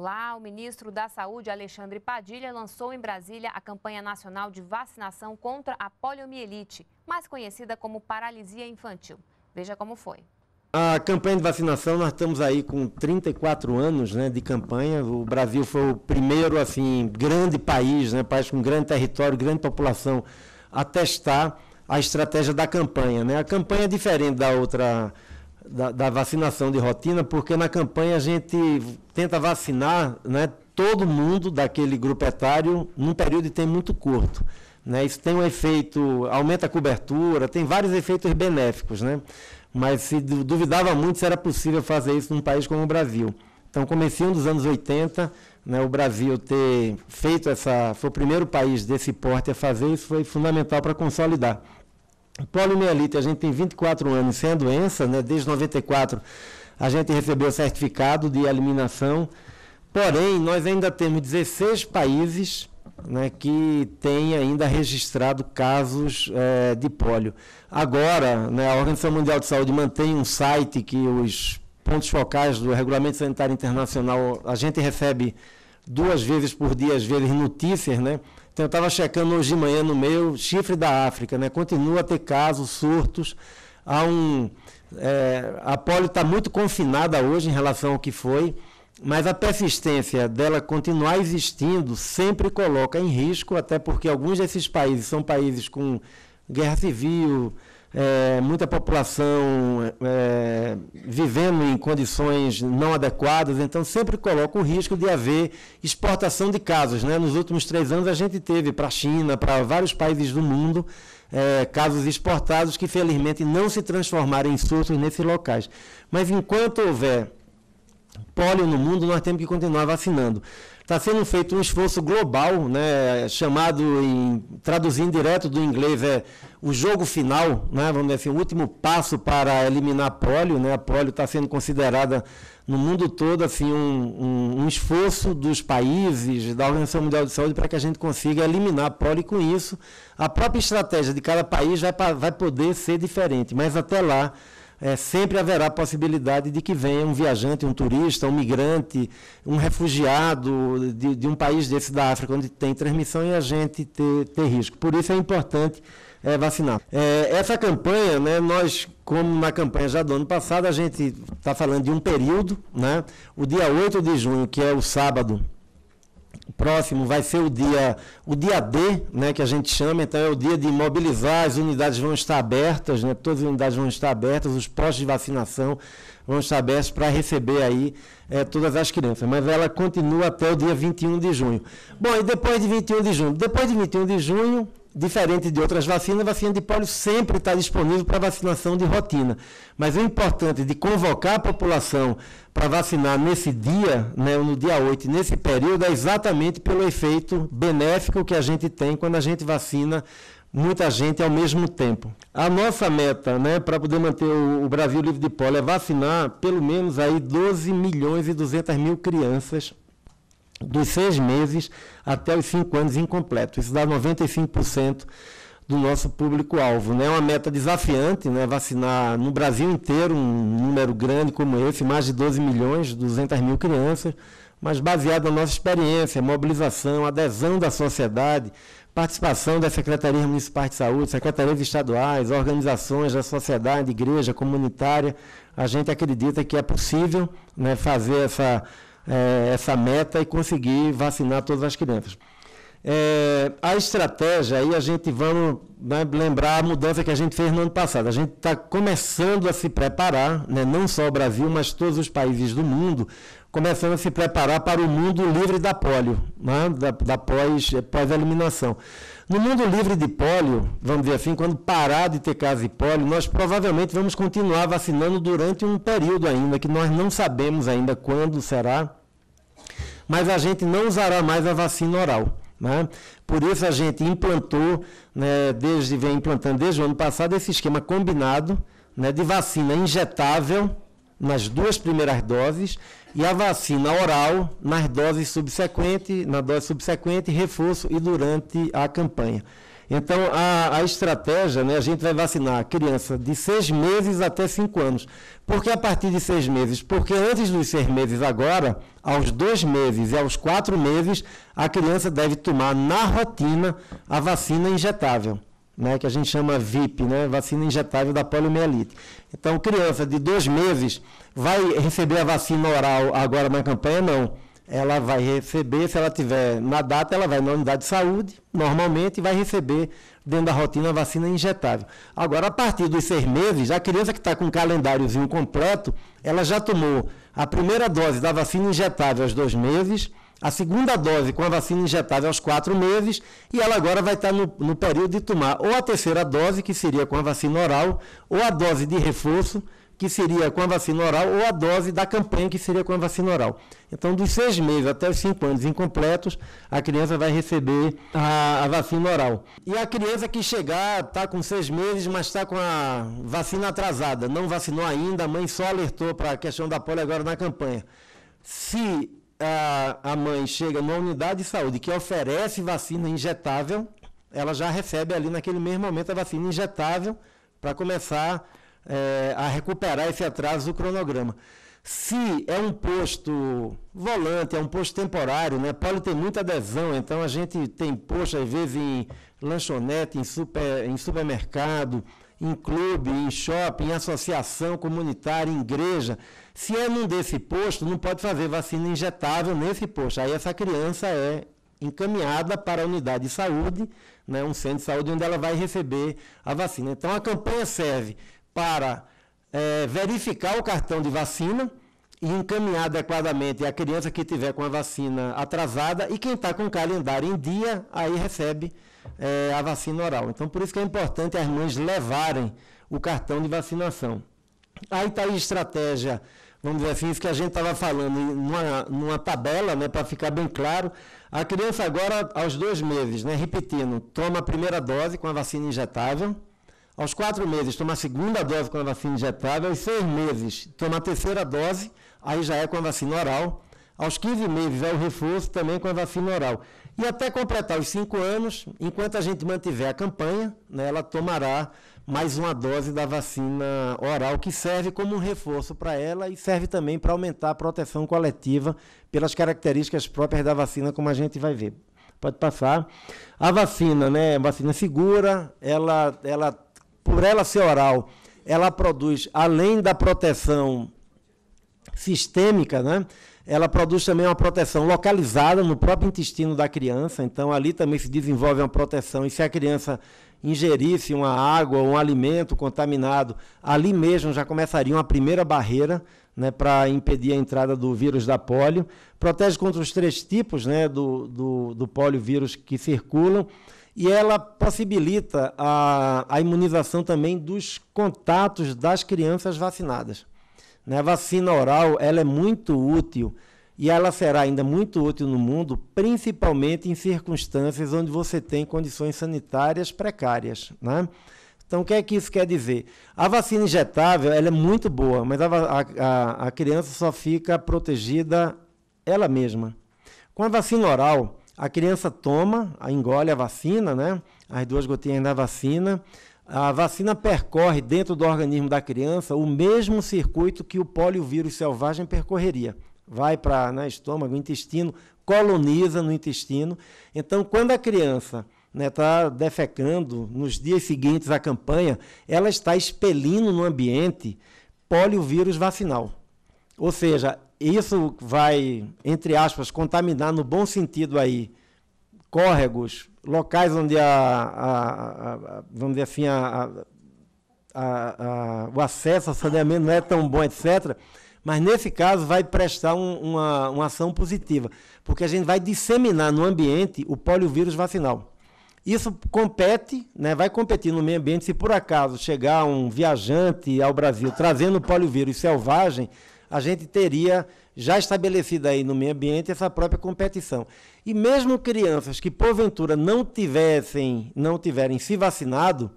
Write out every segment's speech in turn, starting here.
Olá, o ministro da Saúde, Alexandre Padilha, lançou em Brasília a campanha nacional de vacinação contra a poliomielite, mais conhecida como paralisia infantil. Veja como foi. A campanha de vacinação, nós estamos aí com 34 anos né, de campanha. O Brasil foi o primeiro assim, grande país, né, país com grande território, grande população, a testar a estratégia da campanha. Né? A campanha é diferente da outra da, da, vacinação de rotina, porque na campanha a gente tenta vacinar né, todo mundo daquele grupo etário num período de tempo muito curto. Né? Isso tem um efeito, aumenta a cobertura, tem vários efeitos benéficos, né? mas se duvidava muito se era possível fazer isso num país como o Brasil. Então, comecinho dos anos 80, né, o Brasil ter feito essa, foi o primeiro país desse porte a fazer, isso foi fundamental para consolidar. Poliomielite, a gente tem 24 anos sem a doença, né? desde 94 a gente recebeu o certificado de eliminação, porém nós ainda temos 16 países né, que têm ainda registrado casos é, de pólio. Agora, né, a Organização Mundial de Saúde mantém um site que os pontos focais do Regulamento Sanitário Internacional, a gente recebe duas vezes por dia, às vezes, notícias, né? Então, eu estava checando hoje de manhã no meu, chifre da África, né? Continua a ter casos, surtos. Há um, é, a polio está muito confinada hoje em relação ao que foi, mas a persistência dela continuar existindo sempre coloca em risco, até porque alguns desses países são países com guerra civil, é, muita população é, vivendo em condições não adequadas, então sempre coloca o risco de haver exportação de casos. Né? Nos últimos três anos a gente teve para a China, para vários países do mundo, é, casos exportados que felizmente não se transformaram em surtos nesses locais. Mas enquanto houver pólio no mundo, nós temos que continuar vacinando. Está sendo feito um esforço global, né, chamado, em, traduzindo direto do inglês, é o jogo final, né, vamos dizer assim, o último passo para eliminar a polio. Né, a polio está sendo considerada no mundo todo assim, um, um, um, esforço dos países, da Organização Mundial de Saúde, para que a gente consiga eliminar a polio. E com isso, a própria estratégia de cada país vai, vai poder ser diferente, mas até lá é, sempre haverá possibilidade de que venha um viajante, um turista, um migrante, um refugiado de, de um país desse da África, onde tem transmissão e a gente ter, ter risco. Por isso é importante é, vacinar. É, essa campanha, né, nós, como na campanha já do ano passado, a gente está falando de um período, né, o dia 8 de junho, que é o sábado, próximo vai ser o dia o dia D, né, que a gente chama, então é o dia de mobilizar, as unidades vão estar abertas, né, todas as unidades vão estar abertas, os postos de vacinação vão estar abertos para receber aí é, todas as crianças, mas ela continua até o dia 21 de junho. Bom, e depois de 21 de junho? Depois de 21 de junho, diferente de outras vacinas, a vacina de pólio sempre está disponível para vacinação de rotina. Mas o importante de convocar a população para vacinar nesse dia, né, no dia 8, nesse período, é exatamente pelo efeito benéfico que a gente tem quando a gente vacina muita gente ao mesmo tempo. A nossa meta, né, para poder manter o, Brasil livre de pólio, é vacinar pelo menos aí 12 milhões e 200 mil crianças dos seis meses até os 5 anos incompleto. Isso dá 95% do nosso público-alvo. Né? É né? uma meta desafiante, né? vacinar no Brasil inteiro um número grande como esse, mais de 12 milhões, 200 mil crianças, mas baseado na nossa experiência, mobilização, adesão da sociedade, participação das secretarias municipais de saúde, secretarias estaduais, organizações da sociedade, igreja comunitária, a gente acredita que é possível né, fazer essa é, essa meta e conseguir vacinar todas as crianças. É, a estratégia, aí a gente vamos né, lembrar a mudança que a gente fez no ano passado. A gente está começando a se preparar, né, não só o Brasil, mas todos os países do mundo, começando a se preparar para o mundo livre da polio, né, da, da pós, pós-eliminação. No mundo livre de polio, vamos dizer assim, quando parar de ter casos de polio, nós provavelmente vamos continuar vacinando durante um período ainda, que nós não sabemos ainda quando será mas a gente não usará mais a vacina oral. Né? Por isso a gente implantou, né, desde vem implantando desde o ano passado, esse esquema combinado né, de vacina injetável nas duas primeiras doses e a vacina oral nas doses subsequentes, na dose subsequente, reforço e durante a campanha. Então, a, a estratégia, né, a gente vai vacinar a criança de seis meses até cinco anos. Por que a partir de seis meses? Porque antes dos seis meses, agora, aos dois meses e aos quatro meses, a criança deve tomar na rotina a vacina injetável. Né, que a gente chama VIP, né, vacina injetável da poliomielite. Então, criança de dois meses vai receber a vacina oral agora na campanha? Não ela vai receber, se ela tiver na data, ela vai na unidade de saúde, normalmente, e vai receber dentro da rotina a vacina injetável. Agora, a partir dos seis meses, a criança que está com o calendáriozinho completo, ela já tomou a primeira dose da vacina injetável aos dois meses, a segunda dose com a vacina injetável aos quatro meses, e ela agora vai estar tá no, no período de tomar ou a terceira dose, que seria com a vacina oral, ou a dose de reforço, que seria com a vacina oral, ou a dose da campanha, que seria com a vacina oral. Então, dos seis meses até os cinco anos incompletos, a criança vai receber a, a vacina oral. E a criança que chegar, está com seis meses, mas está com a vacina atrasada, não vacinou ainda, a mãe só alertou para a questão da polio agora na campanha. Se a, a mãe chega numa unidade de saúde que oferece vacina injetável, ela já recebe ali naquele mesmo momento a vacina injetável para começar é, a recuperar esse atraso do cronograma. Se é um posto volante, é um posto temporário, né? Paulo tem muita adesão, então a gente tem posto, às vezes, em lanchonete, em, super, em supermercado, em clube, em shopping, em associação comunitária, em igreja. Se é num desse posto, não pode fazer vacina injetável nesse posto. Aí essa criança é encaminhada para a unidade de saúde, né, um centro de saúde onde ela vai receber a vacina. Então a campanha serve para é, verificar o cartão de vacina e encaminhar adequadamente a criança que tiver com a vacina atrasada e quem está com o calendário em dia, aí recebe é, a vacina oral. Então, por isso que é importante as mães levarem o cartão de vacinação. Aí está a estratégia, vamos dizer assim, isso que a gente estava falando numa, numa tabela, né, para ficar bem claro. A criança agora, aos dois meses, né, repetindo, toma a primeira dose com a vacina injetável aos quatro meses, toma a segunda dose com a vacina injetável. Aos seis meses, toma a terceira dose, aí já é com a vacina oral. Aos 15 meses é o reforço também com a vacina oral. E até completar os cinco anos, enquanto a gente mantiver a campanha, né, ela tomará mais uma dose da vacina oral, que serve como um reforço para ela e serve também para aumentar a proteção coletiva pelas características próprias da vacina, como a gente vai ver. Pode passar. A vacina, né? Vacina segura, ela, ela por ela ser oral, ela produz, além da proteção sistêmica, né? ela produz também uma proteção localizada no próprio intestino da criança, então ali também se desenvolve uma proteção. E se a criança ingerisse uma água, um alimento contaminado, ali mesmo já começaria uma primeira barreira né, para impedir a entrada do vírus da polio. Protege contra os três tipos né, do, do, do poliovírus que circulam e ela possibilita a, a imunização também dos contatos das crianças vacinadas. Né? A vacina oral ela é muito útil e ela será ainda muito útil no mundo, principalmente em circunstâncias onde você tem condições sanitárias precárias. Né? Então, o que é que isso quer dizer? A vacina injetável ela é muito boa, mas a, a, a criança só fica protegida ela mesma. Com a vacina oral, a criança toma, engole a vacina, né? As duas gotinhas da vacina. A vacina percorre dentro do organismo da criança o mesmo circuito que o poliovírus selvagem percorreria. Vai para né, estômago, intestino, coloniza no intestino. Então, quando a criança está né, tá defecando nos dias seguintes à campanha, ela está expelindo no ambiente poliovírus vacinal. Ou seja, isso vai, entre aspas, contaminar no bom sentido aí córregos, locais onde a, a, a vamos dizer assim, a, o acesso ao saneamento não é tão bom, etc. Mas nesse caso vai prestar um, uma, uma ação positiva, porque a gente vai disseminar no ambiente o poliovírus vacinal. Isso compete, né, vai competir no meio ambiente. Se por acaso chegar um viajante ao Brasil trazendo poliovírus selvagem, a gente teria já estabelecida aí no meio ambiente essa própria competição. E mesmo crianças que porventura não tivessem, não tiverem se vacinado,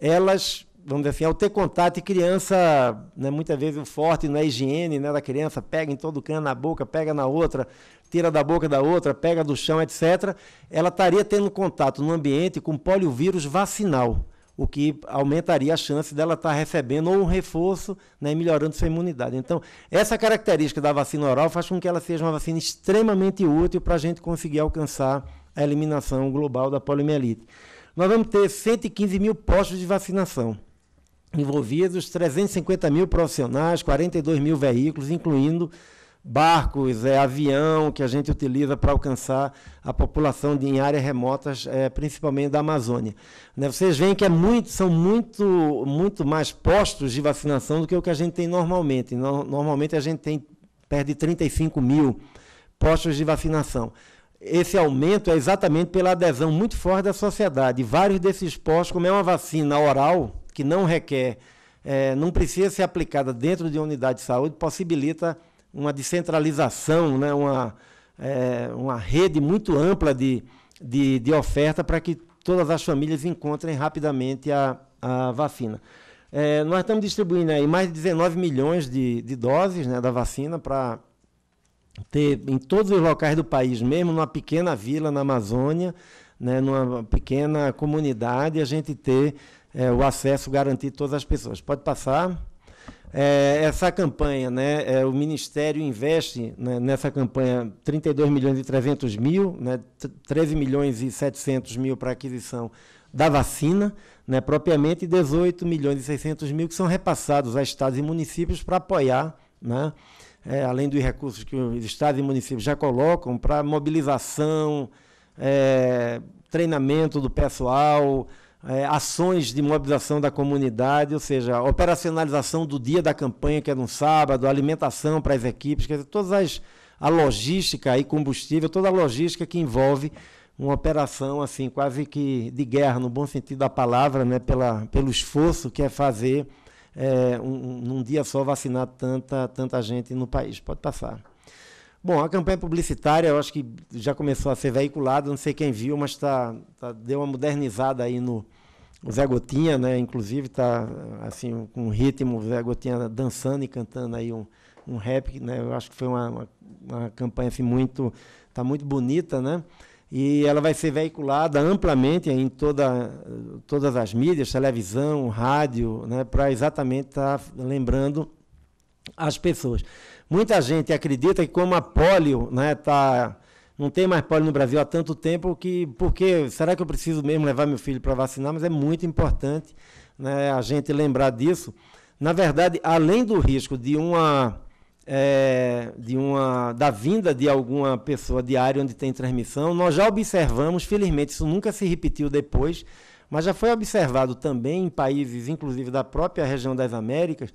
elas, vamos dizer assim, ao ter contato, e criança, né, muitas vezes o forte na é higiene né, da criança, pega em todo cano na boca, pega na outra, tira da boca da outra, pega do chão, etc., ela estaria tendo contato no ambiente com poliovírus vacinal o que aumentaria a chance dela estar tá recebendo ou um reforço né, melhorando sua imunidade. Então, essa característica da vacina oral faz com que ela seja uma vacina extremamente útil para a gente conseguir alcançar a eliminação global da poliomielite. Nós vamos ter 115 mil postos de vacinação envolvidos, 350 mil profissionais, 42 mil veículos, incluindo barcos, é, avião que a gente utiliza para alcançar a população de, em áreas remotas, é, principalmente da Amazônia. Né, vocês veem que é muito, são muito, muito mais postos de vacinação do que o que a gente tem normalmente. No, normalmente a gente tem perto de 35 mil postos de vacinação. Esse aumento é exatamente pela adesão muito forte da sociedade. Vários desses postos, como é uma vacina oral, que não requer, é, não precisa ser aplicada dentro de uma unidade de saúde, possibilita uma descentralização, né? uma, é, uma rede muito ampla de, de, de oferta para que todas as famílias encontrem rapidamente a, a vacina. É, nós estamos distribuindo aí mais de 19 milhões de, de doses né, da vacina para ter em todos os locais do país, mesmo numa pequena vila na Amazônia, né, numa pequena comunidade, a gente ter é, o acesso garantido a todas as pessoas. Pode passar é, essa campanha, né? É, o Ministério investe né, nessa campanha 32 milhões e 300 mil, né, 13 milhões e 700 mil para aquisição da vacina, né, propriamente, e 18 milhões e 600 mil que são repassados a estados e municípios para apoiar, né, é, além dos recursos que os estados e municípios já colocam para mobilização, é, treinamento do pessoal, é, ações de mobilização da comunidade, ou seja, operacionalização do dia da campanha, que é no sábado, alimentação para as equipes, quer dizer, todas as a logística e combustível, toda a logística que envolve uma operação assim quase que de guerra no bom sentido da palavra, né, pela, pelo esforço que é fazer é, um, num dia só vacinar tanta tanta gente no país. Pode passar. Bom, a campanha publicitária, eu acho que já começou a ser veiculada, não sei quem viu, mas tá, tá deu uma modernizada aí no Zé Gotinha, né? Inclusive tá assim com um ritmo, o Zé Gotinha dançando e cantando aí um, um rap, né? Eu acho que foi uma, uma, uma campanha assim muito tá muito bonita, né? E ela vai ser veiculada amplamente em toda, todas as mídias, televisão, rádio, né, para exatamente estar tá lembrando as pessoas. Muita gente acredita que como a polio, né, tá, não tem mais polio no Brasil há tanto tempo que porque será que eu preciso mesmo levar meu filho para vacinar? Mas é muito importante né, a gente lembrar disso. Na verdade, além do risco de uma é, de uma da vinda de alguma pessoa de área onde tem transmissão, nós já observamos, felizmente isso nunca se repetiu depois, mas já foi observado também em países, inclusive da própria região das Américas,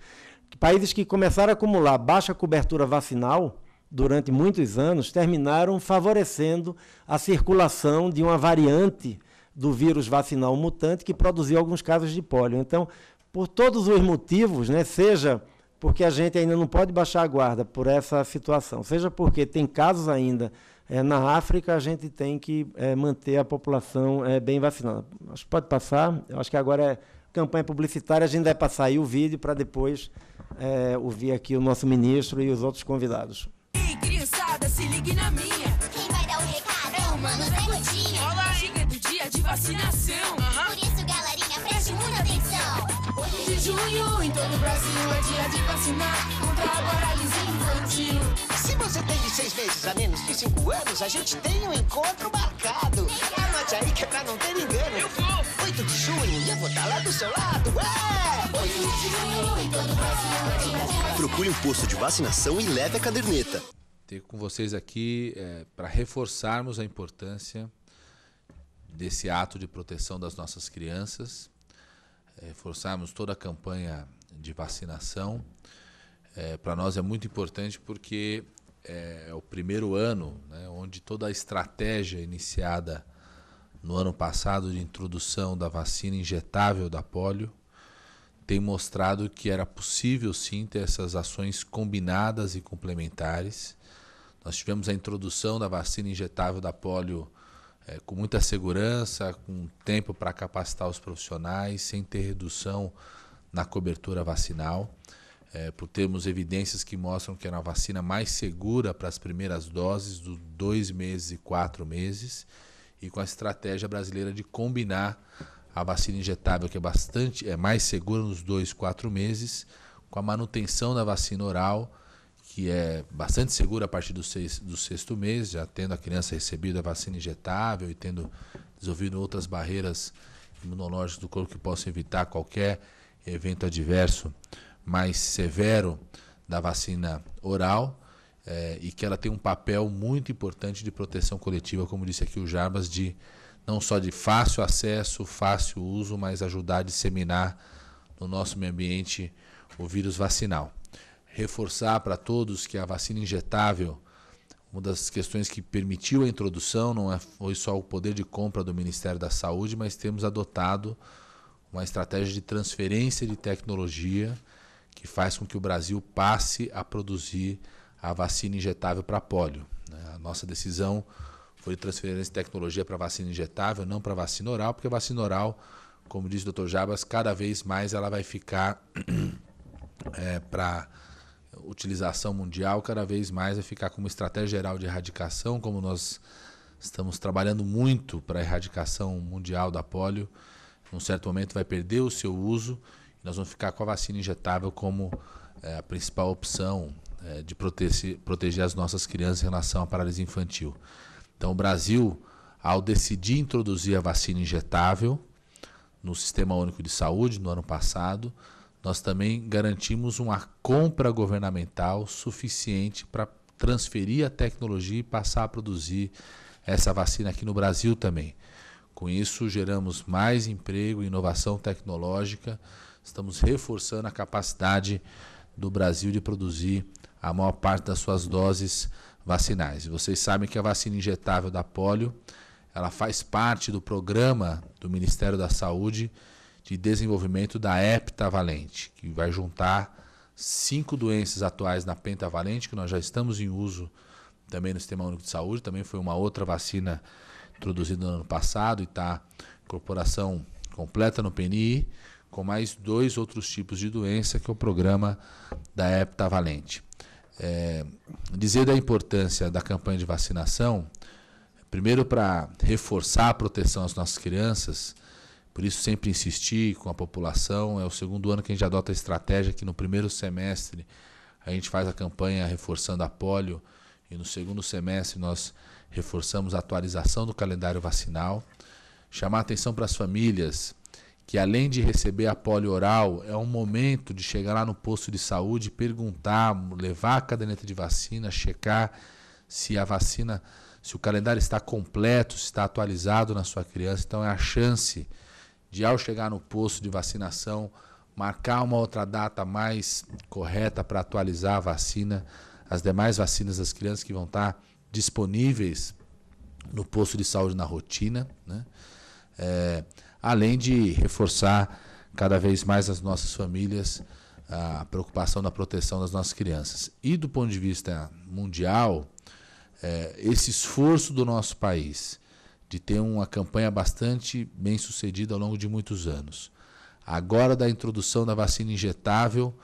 países que começaram a acumular baixa cobertura vacinal durante muitos anos terminaram favorecendo a circulação de uma variante do vírus vacinal mutante que produziu alguns casos de pólio. Então, por todos os motivos, né, seja porque a gente ainda não pode baixar a guarda por essa situação, seja porque tem casos ainda é, na África, a gente tem que é, manter a população é, bem vacinada. Acho que pode passar, Eu acho que agora é campanha publicitária, a gente vai passar aí o vídeo para depois é, ouvir aqui o nosso ministro e os outros convidados. Ei, criançada, se ligue na minha. Quem vai dar o recado é o Mano Zé Gotinha. Olá, chega do dia de vacinação. Uhum. Por isso, galerinha, preste muita atenção. 8 de junho, em todo o Brasil, é dia de vacinar contra a paralisia infantil. Se você tem de seis meses a menos de cinco anos, a gente tem um encontro marcado. Anote aí que é pra não ter engano. Eu de junho e eu vou estar tá lá do seu lado. É! Procure um posto de vacinação e leve a caderneta. Ter com vocês aqui é, para reforçarmos a importância desse ato de proteção das nossas crianças, é, reforçarmos toda a campanha de vacinação. É, para nós é muito importante porque é, é, o primeiro ano né, onde toda a estratégia iniciada no ano passado de introdução da vacina injetável da polio tem mostrado que era possível sim ter essas ações combinadas e complementares. Nós tivemos a introdução da vacina injetável da polio é, com muita segurança, com tempo para capacitar os profissionais, sem ter redução na cobertura vacinal, é, por termos evidências que mostram que era uma vacina mais segura para as primeiras doses, dos dois meses e quatro meses e com a estratégia brasileira de combinar a vacina injetável, que é bastante é mais segura nos dois, quatro meses, com a manutenção da vacina oral, que é bastante segura a partir do, seis, do sexto mês, já tendo a criança recebido a vacina injetável e tendo desenvolvido outras barreiras imunológicas do corpo que possam evitar qualquer evento adverso mais severo da vacina oral é, e que ela tem um papel muito importante de proteção coletiva, como disse aqui o Jarbas, de não só de fácil acesso, fácil uso, mas ajudar a disseminar no nosso meio ambiente o vírus vacinal. Reforçar para todos que a vacina injetável, uma das questões que permitiu a introdução, não é, foi só o poder de compra do Ministério da Saúde, mas temos adotado uma estratégia de transferência de tecnologia que faz com que o Brasil passe a produzir a vacina injetável para pólio. Né? A nossa decisão foi transferência de tecnologia para vacina injetável, não para vacina oral, porque a vacina oral, como disse o Dr. Jabas, cada vez mais ela vai ficar é, eh, para utilização mundial, cada vez mais vai ficar como estratégia geral de erradicação, como nós estamos trabalhando muito para a erradicação mundial da polio. Num certo momento vai perder o seu uso e nós vamos ficar com a vacina injetável como é, a principal opção é, de proteger, proteger as nossas crianças em relação à paralisia infantil. Então, o Brasil, ao decidir introduzir a vacina injetável no Sistema Único de Saúde no ano passado, nós também garantimos uma compra governamental suficiente para transferir a tecnologia e passar a produzir essa vacina aqui no Brasil também. Com isso, geramos mais emprego e inovação tecnológica, estamos reforçando a capacidade do Brasil de produzir a maior parte das suas doses vacinais. Vocês sabem que a vacina injetável da polio, ela faz parte do programa do Ministério da Saúde de desenvolvimento da heptavalente, que vai juntar cinco doenças atuais na pentavalente, que nós já estamos em uso também no Sistema Único de Saúde, também foi uma outra vacina introduzida no ano passado e está incorporação completa no PNI, com mais dois outros tipos de doença, que é o programa da heptavalente. É, dizer da importância da campanha de vacinação, primeiro para reforçar a proteção às nossas crianças, por isso sempre insistir com a população. É o segundo ano que a gente adota a estratégia que no primeiro semestre a gente faz a campanha reforçando a polio e no segundo semestre nós reforçamos a atualização do calendário vacinal. Chamar atenção para as famílias que além de receber apoio oral, é um momento de chegar lá no posto de saúde, perguntar, levar a caderneta de vacina, checar se a vacina, se o calendário está completo, se está atualizado na sua criança. Então é a chance de ao chegar no posto de vacinação, marcar uma outra data mais correta para atualizar a vacina, as demais vacinas das crianças que vão estar disponíveis no posto de saúde na rotina. Né? É, além de reforçar cada vez mais as nossas famílias a preocupação na proteção das nossas crianças. E do ponto de vista mundial, é, esse esforço do nosso país de ter uma campanha bastante bem sucedida ao longo de muitos anos. Agora, da introdução da vacina injetável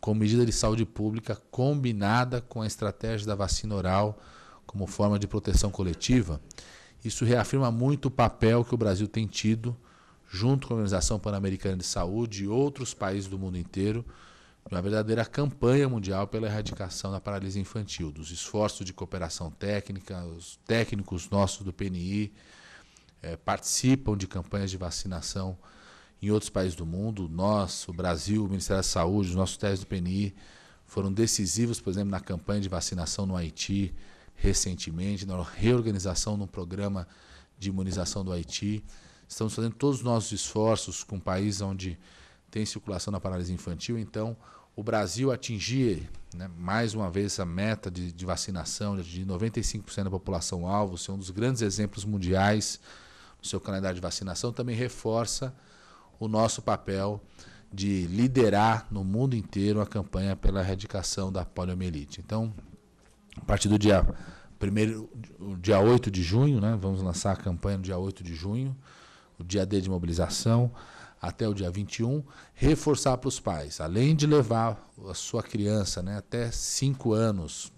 como medida de saúde pública combinada com a estratégia da vacina oral como forma de proteção coletiva, isso reafirma muito o papel que o Brasil tem tido junto com a Organização Pan-Americana de Saúde e outros países do mundo inteiro, uma verdadeira campanha mundial pela erradicação da paralisia infantil, dos esforços de cooperação técnica, os técnicos nossos do PNI é, eh, participam de campanhas de vacinação em outros países do mundo. Nós, o Brasil, o Ministério da Saúde, os nossos técnicos do PNI foram decisivos, por exemplo, na campanha de vacinação no Haiti recentemente, na reorganização de um programa de imunização do Haiti. Estamos fazendo todos os nossos esforços com países país onde tem circulação da paralisia infantil, então o Brasil atingir né, mais uma vez essa meta de, de vacinação de 95% da população alvo, ser um dos grandes exemplos mundiais no seu calendário de vacinação, também reforça o nosso papel de liderar no mundo inteiro a campanha pela erradicação da poliomielite. Então, a partir do dia, primeiro, dia 8 de junho, né, vamos lançar a campanha no dia 8 de junho, o dia D de mobilização até o dia 21, reforçar para os pais, além de levar a sua criança né, até 5 anos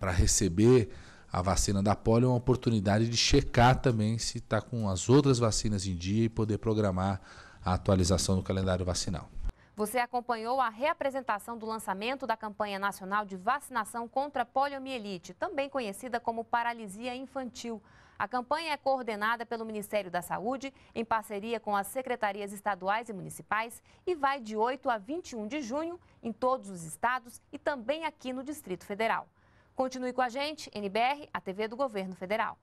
para receber a vacina da polio, é uma oportunidade de checar também se está com as outras vacinas em dia e poder programar a atualização do calendário vacinal. Você acompanhou a reapresentação do lançamento da campanha nacional de vacinação contra poliomielite, também conhecida como paralisia infantil. A campanha é coordenada pelo Ministério da Saúde, em parceria com as secretarias estaduais e municipais, e vai de 8 a 21 de junho em todos os estados e também aqui no Distrito Federal. Continue com a gente, NBR, a TV do Governo Federal.